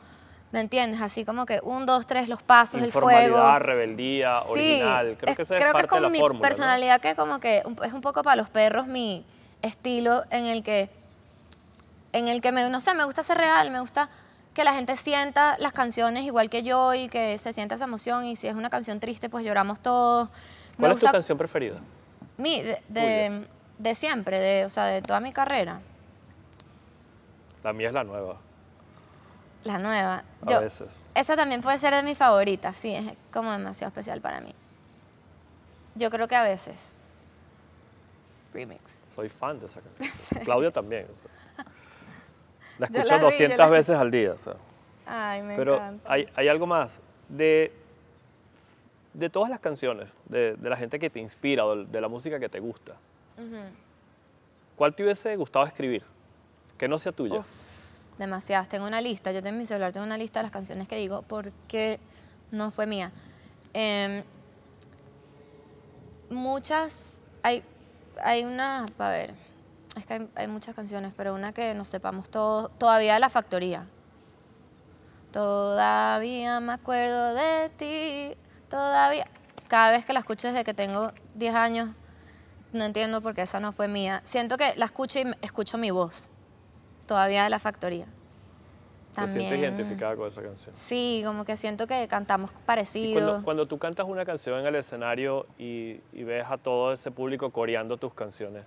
¿me entiendes? Así como que un, dos, tres, los pasos, el fuego. rebeldía, original. Creo que esa es creo que es como mi personalidad que como que es un poco para los perros mi estilo en el que, en el que me, no sé, me gusta ser real, me gusta que la gente sienta las canciones igual que yo y que se sienta esa emoción y si es una canción triste pues lloramos todos. ¿Cuál es tu canción preferida? Mi, de, siempre, de, o sea, de toda mi carrera. La mía es la nueva. La nueva. A veces. Esa también puede ser de mis favoritas, sí, es como demasiado especial para mí. Yo creo que a veces. Remix. Soy fan de esa canción. Claudia también. O sea. La escucho 200 veces al día. Ay, me Pero encanta. Hay, hay algo más. De, de todas las canciones, de, la gente que te inspira, o de la música que te gusta, ¿cuál te hubiese gustado escribir? Que no sea tuya. demasiadas. Tengo una lista. Yo tengo en mi celular tengo una lista de las canciones que digo porque no fue mía. Em, muchas. Hay, hay una. a ver es que hay, muchas canciones, pero una que nos sepamos todos, todavía de la factoría. Todavía me acuerdo de ti, todavía. Cada vez que la escucho desde que tengo 10 años, no entiendo por qué esa no fue mía. Siento que la escucho y escucho mi voz, todavía de la factoría. También, ¿Te sientes identificada con esa canción? Sí, como que siento que cantamos parecido. Cuando, tú cantas una canción en el escenario y, y ves a todo ese público coreando tus canciones,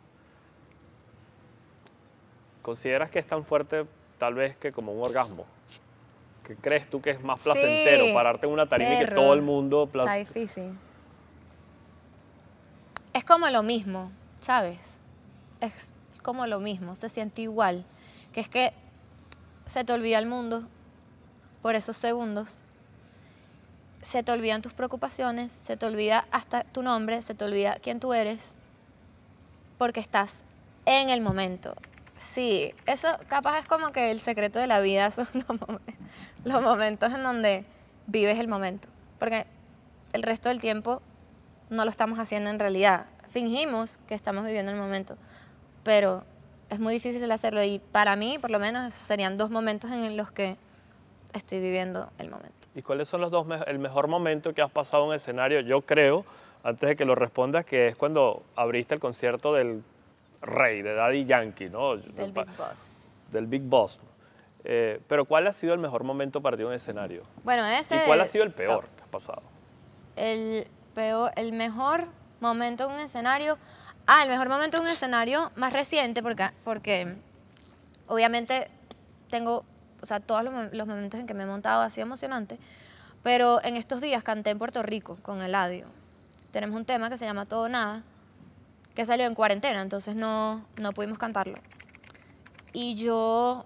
¿Consideras que es tan fuerte tal vez que como un orgasmo? ¿Qué crees tú que es más placentero? pararte en una tarima y que todo el mundo... Está difícil. Es como lo mismo, ¿sabes? Es como lo mismo, se siente igual. Que es que se te olvida el mundo por esos segundos. Se te olvidan tus preocupaciones, se te olvida hasta tu nombre, se te olvida quién tú eres, porque estás en el momento. Sí, eso capaz es como que el secreto de la vida son los, momentos en donde vives el momento, porque el resto del tiempo no lo estamos haciendo en realidad. Fingimos que estamos viviendo el momento, pero es muy difícil hacerlo y para mí, por lo menos, serían dos momentos en los que estoy viviendo el momento. ¿Y cuáles son los dos el mejor momento que has pasado en escenario? Yo creo, antes de que lo respondas, que es cuando abriste el concierto del Rey, de Daddy Yankee, ¿no? Del Big Boss. Del Big Boss. Eh, pero ¿cuál ha sido el mejor momento para ti en un escenario? Bueno, ese... ¿Y cuál ha sido el peor que ha pasado? El, peor, el mejor momento en un escenario... Ah, el mejor momento en un escenario más reciente, porque, porque obviamente tengo, o sea, todos los, momentos en que me he montado sido emocionante, pero en estos días canté en Puerto Rico con Eladio. Tenemos un tema que se llama Todo Nada, que salió en cuarentena, entonces no, no pudimos cantarlo. Y yo,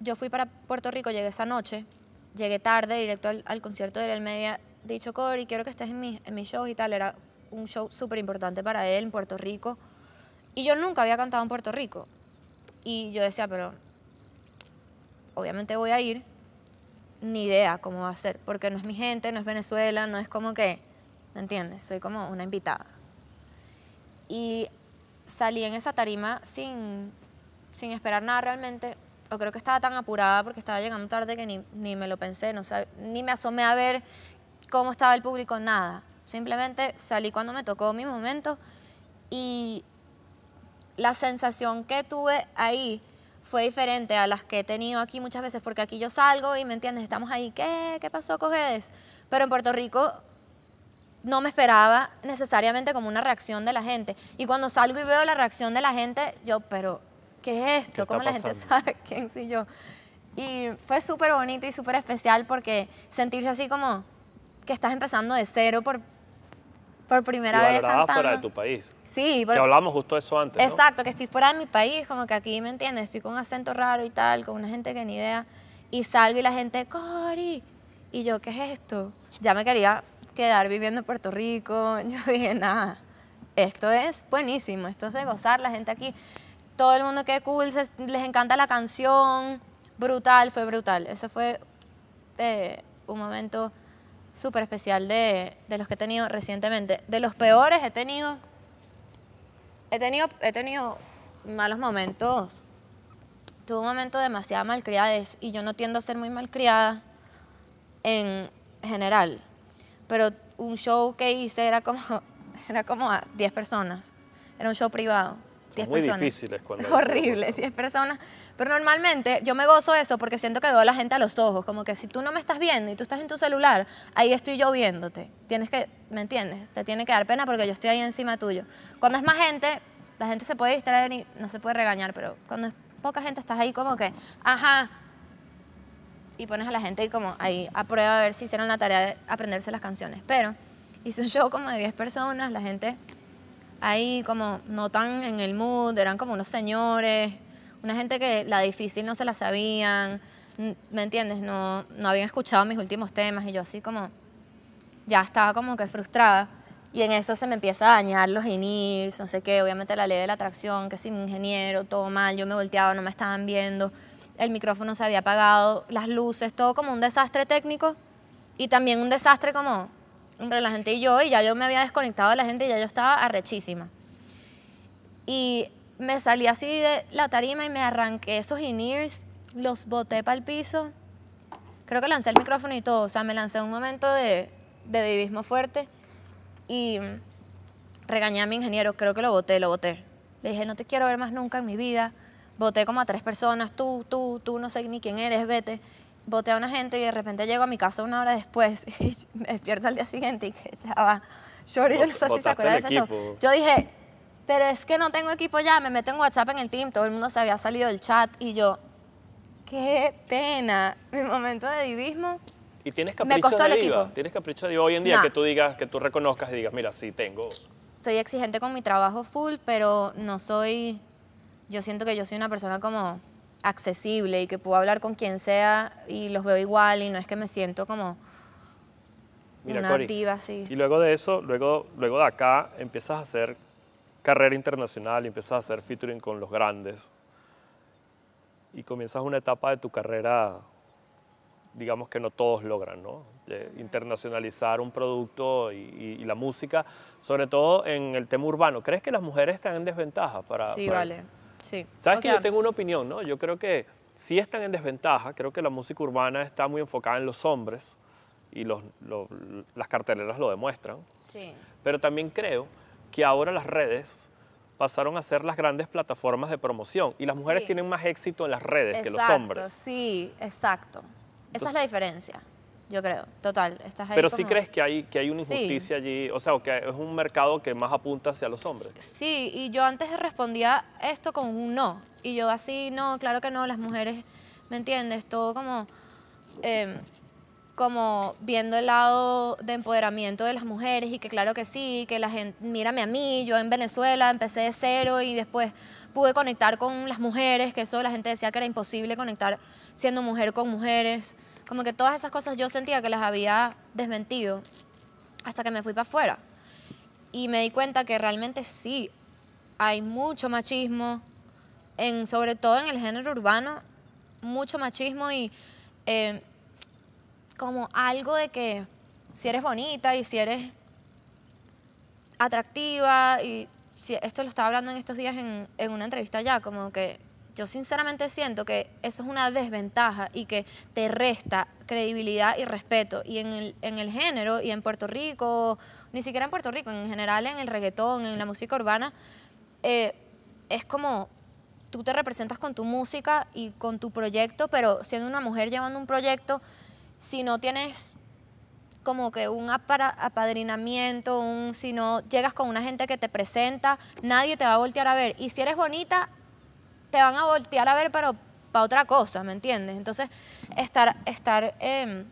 yo fui para Puerto Rico, llegué esa noche, llegué tarde, directo al, concierto de El me había dicho, y quiero que estés en mis en mi show y tal, era un show súper importante para él en Puerto Rico. Y yo nunca había cantado en Puerto Rico. Y yo decía, pero obviamente voy a ir, ni idea cómo va a ser, porque no es mi gente, no es Venezuela, no es como que, ¿me entiendes? Soy como una invitada. Y salí en esa tarima sin, sin esperar nada realmente. O creo que estaba tan apurada porque estaba llegando tarde que ni, ni me lo pensé, no ni me asomé a ver cómo estaba el público, nada. Simplemente salí cuando me tocó mi momento y la sensación que tuve ahí fue diferente a las que he tenido aquí muchas veces, porque aquí yo salgo y me entiendes, estamos ahí, ¿qué? ¿Qué pasó, cogedes, Pero en Puerto Rico no me esperaba necesariamente como una reacción de la gente. Y cuando salgo y veo la reacción de la gente, yo, pero, ¿qué es esto? ¿Cómo la gente sabe quién soy yo? Y fue súper bonito y súper especial porque sentirse así como que estás empezando de cero por, por primera vez. Cantando. fuera de tu país. Sí, porque. hablamos justo eso antes. Exacto, que estoy fuera de mi país, como que aquí me entiendes, estoy con un acento raro y tal, con una gente que ni idea. Y salgo y la gente, Cori. Y yo, ¿qué es esto? Ya me quería quedar viviendo en Puerto Rico. Yo dije, nada, esto es buenísimo, esto es de gozar, la gente aquí, todo el mundo que cool, les encanta la canción, brutal, fue brutal. Ese fue eh, un momento súper especial de, los que he tenido recientemente. De los peores he tenido, he tenido, he tenido malos momentos. Tuve un momento demasiado demasiada y yo no tiendo a ser muy malcriada en general pero un show que hice era como, era como a 10 personas, era un show privado. 10 muy personas. difíciles cuando horrible 10 personas pero normalmente yo me gozo eso porque siento que veo a la gente a los ojos como que si tú no me estás viendo y tú estás en tu celular ahí estoy yo viéndote tienes que me entiendes te tiene que dar pena porque yo estoy ahí encima tuyo cuando es más gente la gente se puede distraer y no se puede regañar pero cuando es poca gente estás ahí como que ajá y pones a la gente como ahí a prueba a ver si hicieron la tarea de aprenderse las canciones. Pero hice un show como de 10 personas, la gente ahí como no tan en el mood, eran como unos señores, una gente que la difícil no se la sabían, ¿me entiendes? No, no habían escuchado mis últimos temas y yo así como ya estaba como que frustrada. Y en eso se me empieza a dañar los inils, no sé qué, obviamente la ley de la atracción, que sin ingeniero, todo mal, yo me volteaba, no me estaban viendo el micrófono se había apagado, las luces, todo como un desastre técnico y también un desastre como entre la gente y yo y ya yo me había desconectado de la gente y ya yo estaba arrechísima. Y me salí así de la tarima y me arranqué esos in los boté para el piso. Creo que lancé el micrófono y todo, o sea, me lancé un momento de, de divismo fuerte y regañé a mi ingeniero, creo que lo boté, lo boté. Le dije, no te quiero ver más nunca en mi vida, voté como a tres personas, tú, tú, tú, no sé ni quién eres, vete. Voté a una gente y de repente llego a mi casa una hora después y me despierto al día siguiente y que chava, yo, no sé si se acuerdan de ese Yo dije, pero es que no tengo equipo ya, me meto en WhatsApp en el team, todo el mundo se había salido del chat y yo, qué pena, mi momento de divismo. ¿Y tienes capricho me costó de el Equipo. ¿Tienes capricho de hoy en día que tú digas, que tú reconozcas y digas, mira, sí tengo? Soy exigente con mi trabajo full, pero no soy yo siento que yo soy una persona como accesible y que puedo hablar con quien sea y los veo igual y no es que me siento como Mira, Y luego de eso, luego, luego de acá, empiezas a hacer carrera internacional y empiezas a hacer featuring con los grandes y comienzas una etapa de tu carrera, digamos que no todos logran, ¿no? De internacionalizar un producto y, la música, sobre todo en el tema urbano. ¿Crees que las mujeres están en desventaja para...? Sí, vale. Sabes que yo tengo una opinión, ¿no? Yo creo que sí están en desventaja, creo que la música urbana está muy enfocada en los hombres y los, las carteleras lo demuestran. Pero también creo que ahora las redes pasaron a ser las grandes plataformas de promoción y las mujeres tienen más éxito en las redes que los hombres. Sí, exacto. Esa es la diferencia yo creo, total. Estás Pero si sí crees que hay, que hay una injusticia allí, o sea, que es un mercado que más apunta hacia los hombres. Sí, y yo antes respondía esto con un no, y yo así, no, claro que no, las mujeres, ¿me entiendes? Todo como, em, como viendo el lado de empoderamiento de las mujeres y que claro que sí, que la gente, mírame a mí, yo en Venezuela empecé de cero y después pude conectar con las mujeres, que eso la gente decía que era imposible conectar siendo mujer con mujeres como que todas esas cosas yo sentía que las había desmentido hasta que me fui para afuera. Y me di cuenta que realmente sí, hay mucho machismo, en, sobre todo en el género urbano, mucho machismo y eh, como algo de que si eres bonita y si eres atractiva y si, esto lo estaba hablando en estos días en, en una entrevista ya, como que yo sinceramente siento que eso es una desventaja y que te resta credibilidad y respeto. Y en el, en el género y en Puerto Rico, ni siquiera en Puerto Rico, en general en el reggaetón, en la música urbana, eh, es como tú te representas con tu música y con tu proyecto, pero siendo una mujer llevando un proyecto, si no tienes como que un apadrinamiento, un, si no llegas con una gente que te presenta, nadie te va a voltear a ver. Y si eres bonita, te van a voltear a ver, pero para otra cosa, ¿me entiendes? Entonces, estar, estar em,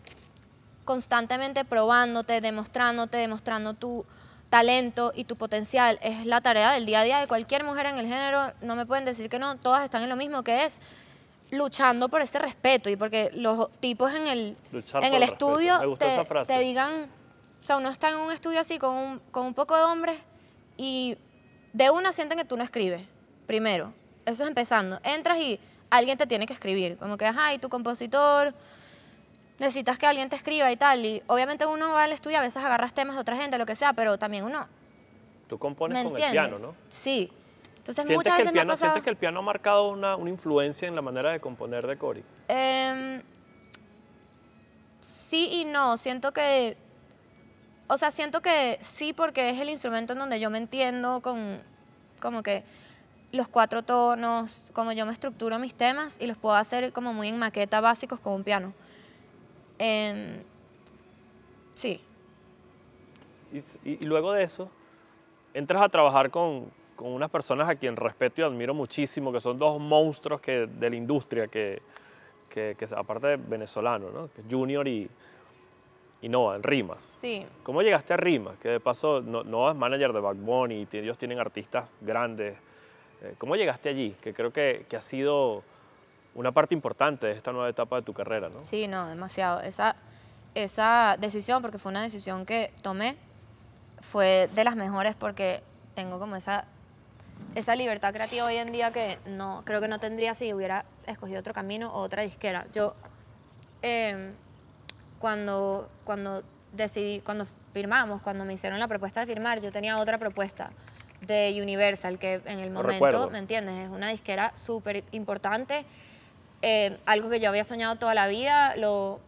constantemente probándote, demostrándote, demostrando tu talento y tu potencial es la tarea del día a día de cualquier mujer en el género, no me pueden decir que no, todas están en lo mismo que es luchando por ese respeto y porque los tipos en el, en el estudio te, digan, o sea, uno está en un estudio así con un, con un poco de hombres y de una sienten que tú no escribes, primero eso es empezando. Entras y alguien te tiene que escribir. Como que, ay, tu compositor, necesitas que alguien te escriba y tal. Y obviamente uno va al estudio, a veces agarras temas de otra gente, lo que sea, pero también uno... Tú compones con el piano, ¿no? Sí. Entonces muchas veces que el piano, ha ¿Sientes que el piano ha marcado una, influencia en la manera de componer de Cory? Em, sí y no. Siento que... O sea, siento que sí porque es el instrumento en donde yo me entiendo con... Como que los cuatro tonos, como yo me estructuro mis temas y los puedo hacer como muy en maqueta básicos con un piano. Em, sí. Y, luego de eso, entras a trabajar con, con, unas personas a quien respeto y admiro muchísimo, que son dos monstruos que, de la industria, que, que, que aparte de venezolano, ¿no? Junior y, y Noah, en Rimas. Sí. ¿Cómo llegaste a Rimas? Que de paso, no, es manager de Backbone y ellos tienen artistas grandes eh, ¿Cómo llegaste allí? Que creo que, ha sido una parte importante de esta nueva etapa de tu carrera, ¿no? Sí, no, demasiado. Esa, esa decisión, porque fue una decisión que tomé, fue de las mejores porque tengo como esa, esa libertad creativa hoy en día que no creo que no tendría si hubiera escogido otro camino o otra disquera. Yo, em, cuando, cuando decidí, cuando firmamos, cuando me hicieron la propuesta de firmar, yo tenía otra propuesta de Universal, que en el momento, ¿me entiendes? Es una disquera súper importante, eh, algo que yo había soñado toda la vida, lo,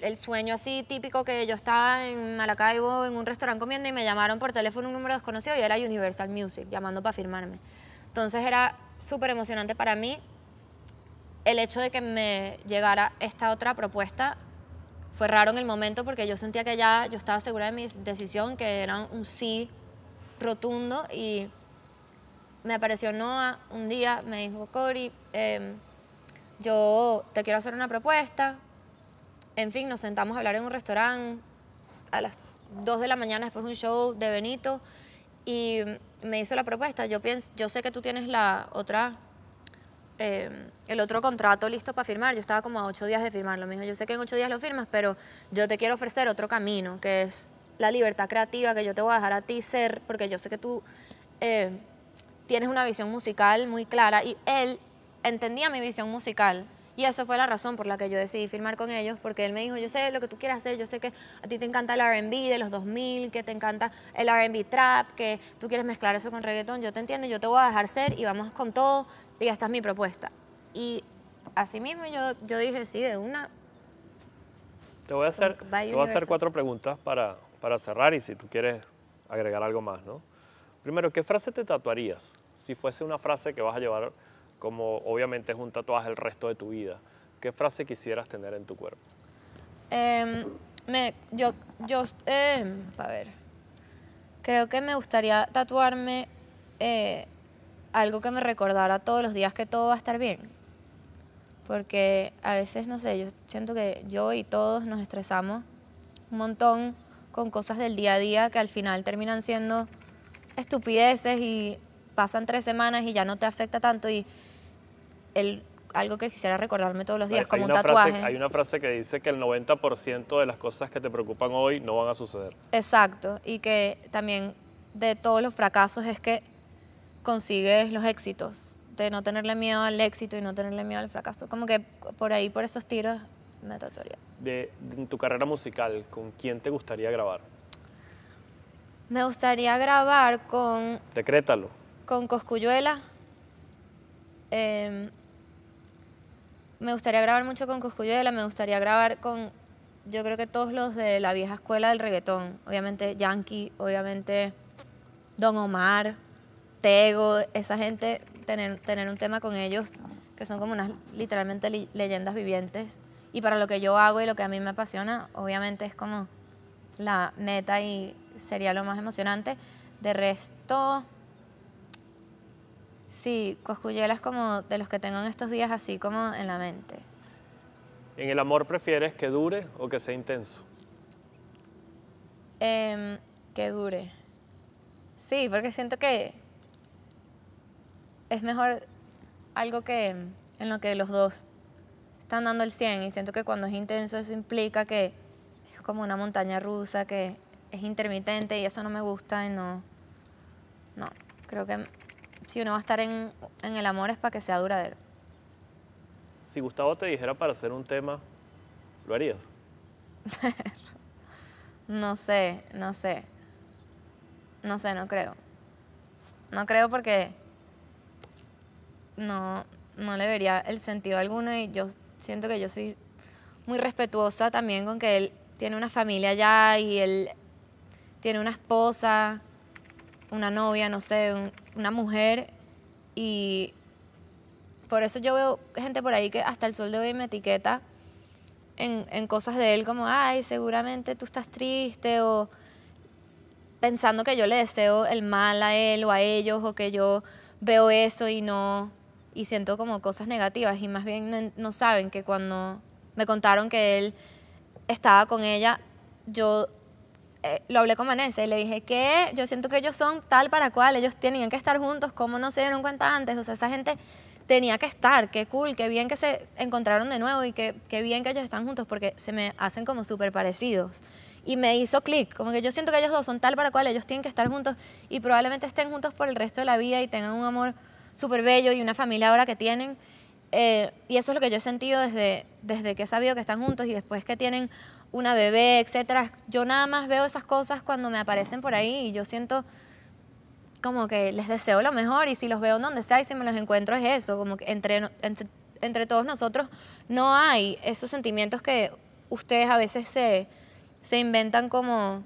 el sueño así típico que yo estaba en Maracaibo en un restaurante comiendo y me llamaron por teléfono un número desconocido y era Universal Music, llamando para firmarme. Entonces era súper emocionante para mí el hecho de que me llegara esta otra propuesta fue raro en el momento porque yo sentía que ya yo estaba segura de mi decisión, que era un sí rotundo y me apareció Noah un día, me dijo, Cori, em, yo te quiero hacer una propuesta. En fin, nos sentamos a hablar en un restaurante a las 2 de la mañana después de un show de Benito y me hizo la propuesta. Yo, pienso, yo sé que tú tienes la otra, em, el otro contrato listo para firmar. Yo estaba como a ocho días de firmarlo. Me dijo, yo sé que en ocho días lo firmas, pero yo te quiero ofrecer otro camino, que es la libertad creativa que yo te voy a dejar a ti ser, porque yo sé que tú eh, tienes una visión musical muy clara y él entendía mi visión musical. Y eso fue la razón por la que yo decidí firmar con ellos, porque él me dijo, yo sé lo que tú quieres hacer, yo sé que a ti te encanta el RB de los 2000, que te encanta el RB trap, que tú quieres mezclar eso con reggaetón, yo te entiendo, yo te voy a dejar ser y vamos con todo y esta es mi propuesta. Y así mismo yo, yo dije, sí, de una... Te voy a hacer, te voy a hacer cuatro preguntas para, para cerrar y si tú quieres agregar algo más, ¿no? Primero, ¿qué frase te tatuarías? Si fuese una frase que vas a llevar como obviamente es un tatuaje el resto de tu vida, ¿qué frase quisieras tener en tu cuerpo? Em, me, yo, yo, em, a ver, creo que me gustaría tatuarme eh, algo que me recordara todos los días que todo va a estar bien. Porque a veces, no sé, yo siento que yo y todos nos estresamos un montón con cosas del día a día que al final terminan siendo estupideces y pasan tres semanas y ya no te afecta tanto y el, algo que quisiera recordarme todos los días, como un tatuaje. hay una frase que dice que el 90% de las cosas que te preocupan hoy no van a suceder. Exacto, y que también de todos los fracasos es que consigues los éxitos, de no tenerle miedo al éxito y no tenerle miedo al fracaso. Como que por ahí, por esos tiros, de, en tu carrera musical, ¿con quién te gustaría grabar? Me gustaría grabar con... Decrétalo. Con Coscuyuela. Em, me gustaría grabar mucho con Coscuyuela, me gustaría grabar con... Yo creo que todos los de la vieja escuela del reggaetón. Obviamente Yankee, obviamente Don Omar, Tego, esa gente, tener, tener un tema con ellos, que son como unas literalmente leyendas vivientes y para lo que yo hago y lo que a mí me apasiona, obviamente es como la meta y sería lo más emocionante. De resto, sí, es como de los que tengo en estos días así como en la mente. ¿En el amor prefieres que dure o que sea intenso? Em, que dure. Sí, porque siento que es mejor algo que en lo que los dos están dando el 100 y siento que cuando es intenso eso implica que es como una montaña rusa que es intermitente y eso no me gusta y no, no, creo que si uno va a estar en, en el amor es para que sea duradero. Si Gustavo te dijera para hacer un tema, ¿lo harías? no sé, no sé. No sé, no creo. No creo porque no, no le vería el sentido alguno y yo siento que yo soy muy respetuosa también con que él tiene una familia allá y él tiene una esposa, una novia, no sé, una mujer. Y por eso yo veo gente por ahí que hasta el sol de hoy me etiqueta en, en cosas de él como, ay, seguramente tú estás triste o pensando que yo le deseo el mal a él o a ellos o que yo veo eso y no y siento como cosas negativas y más bien no, saben que cuando me contaron que él estaba con ella, yo eh, lo hablé con Vanessa y le dije que yo siento que ellos son tal para cual, ellos tenían que estar juntos, como no se dieron cuenta antes? O sea, esa gente tenía que estar, qué cool, qué bien que se encontraron de nuevo y qué, qué bien que ellos están juntos porque se me hacen como súper parecidos. Y me hizo clic, como que yo siento que ellos dos son tal para cual, ellos tienen que estar juntos y probablemente estén juntos por el resto de la vida y tengan un amor súper bello y una familia ahora que tienen. Eh, y eso es lo que yo he sentido desde, desde que he sabido que están juntos y después que tienen una bebé, etcétera. Yo nada más veo esas cosas cuando me aparecen por ahí y yo siento como que les deseo lo mejor y si los veo donde sea y si me los encuentro es eso, como que entre, entre, todos nosotros no hay esos sentimientos que ustedes a veces se, se inventan como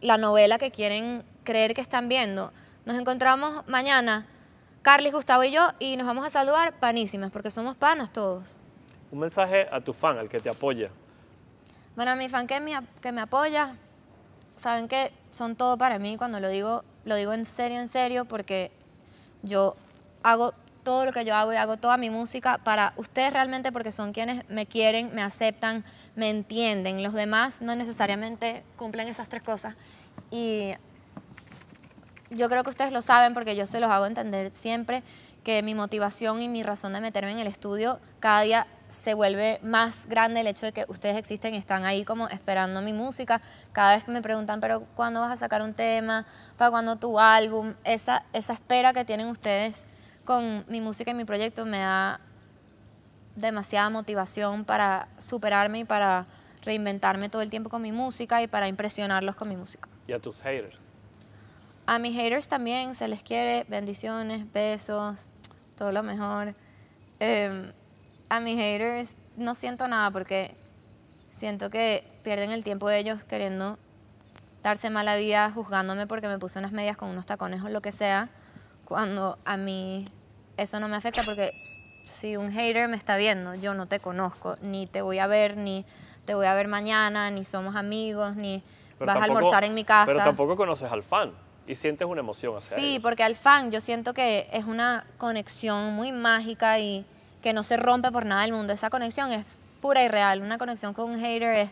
la novela que quieren creer que están viendo. Nos encontramos mañana Carly, Gustavo y yo, y nos vamos a saludar panísimas, porque somos panas todos. Un mensaje a tu fan, al que te apoya. Bueno, a mi fan que me, que me apoya, saben que son todo para mí. Cuando lo digo, lo digo en serio, en serio, porque yo hago todo lo que yo hago y hago toda mi música para ustedes realmente porque son quienes me quieren, me aceptan, me entienden. Los demás no necesariamente cumplen esas tres cosas. Y yo creo que ustedes lo saben porque yo se los hago entender siempre que mi motivación y mi razón de meterme en el estudio cada día se vuelve más grande el hecho de que ustedes existen y están ahí como esperando mi música. Cada vez que me preguntan, pero ¿cuándo vas a sacar un tema? ¿Para cuándo tu álbum? Esa, esa espera que tienen ustedes con mi música y mi proyecto me da demasiada motivación para superarme y para reinventarme todo el tiempo con mi música y para impresionarlos con mi música. Y a tus haters. A mis haters también se les quiere. Bendiciones, besos, todo lo mejor. Em, a mis haters no siento nada porque siento que pierden el tiempo de ellos queriendo darse mala vida, juzgándome porque me puse unas medias con unos tacones o lo que sea, cuando a mí eso no me afecta porque si un hater me está viendo, yo no te conozco, ni te voy a ver, ni te voy a ver mañana, ni somos amigos, ni vas a almorzar en mi casa. Pero tampoco conoces al fan y sientes una emoción hacia Sí, porque al fan yo siento que es una conexión muy mágica y que no se rompe por nada del mundo. Esa conexión es pura y real. Una conexión con un hater es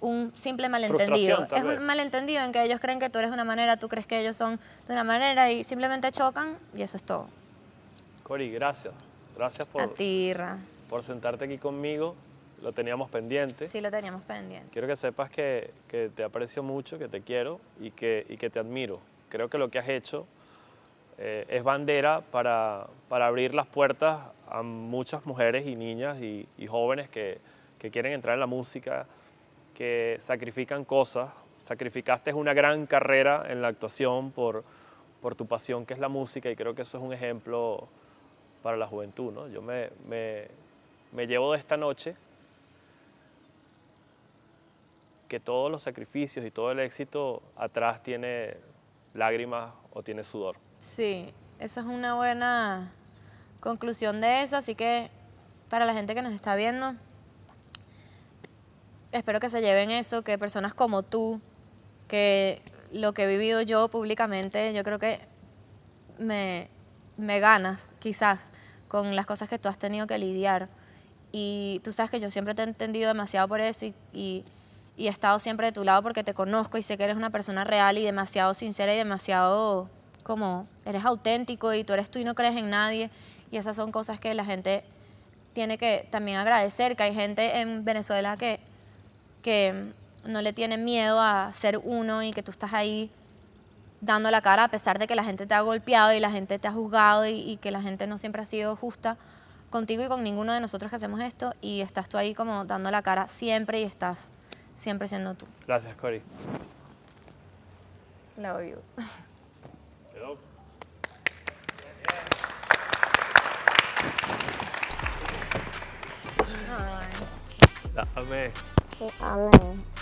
un simple malentendido. Es un malentendido en que ellos creen que tú eres de una manera, tú crees que ellos son de una manera y simplemente chocan y eso es todo. Cori, gracias. Gracias por, por sentarte aquí conmigo. Lo teníamos pendiente. Sí, lo teníamos pendiente. Quiero que sepas que, te aprecio mucho, que te quiero y que, y que te admiro. Creo que lo que has hecho eh, es bandera para, para, abrir las puertas a muchas mujeres y niñas y, y jóvenes que, quieren entrar en la música, que sacrifican cosas. Sacrificaste una gran carrera en la actuación por, por tu pasión que es la música y creo que eso es un ejemplo para la juventud. ¿no? Yo me, me llevo de esta noche que todos los sacrificios y todo el éxito atrás tiene lágrimas o tiene sudor. Sí, esa es una buena conclusión de eso, así que para la gente que nos está viendo, espero que se lleven eso, que personas como tú, que lo que he vivido yo públicamente, yo creo que me, me ganas quizás con las cosas que tú has tenido que lidiar. Y tú sabes que yo siempre te he entendido demasiado por eso y, y y he estado siempre de tu lado porque te conozco y sé que eres una persona real y demasiado sincera y demasiado como eres auténtico y tú eres tú y no crees en nadie. Y esas son cosas que la gente tiene que también agradecer, que hay gente en Venezuela que, que no le tiene miedo a ser uno y que tú estás ahí dando la cara a pesar de que la gente te ha golpeado y la gente te ha juzgado y que la gente no siempre ha sido justa contigo y con ninguno de nosotros que hacemos esto y estás tú ahí como dando la cara siempre y estás siempre siendo tú. Gracias, Cory. Love you. Hello. Amén. Amén.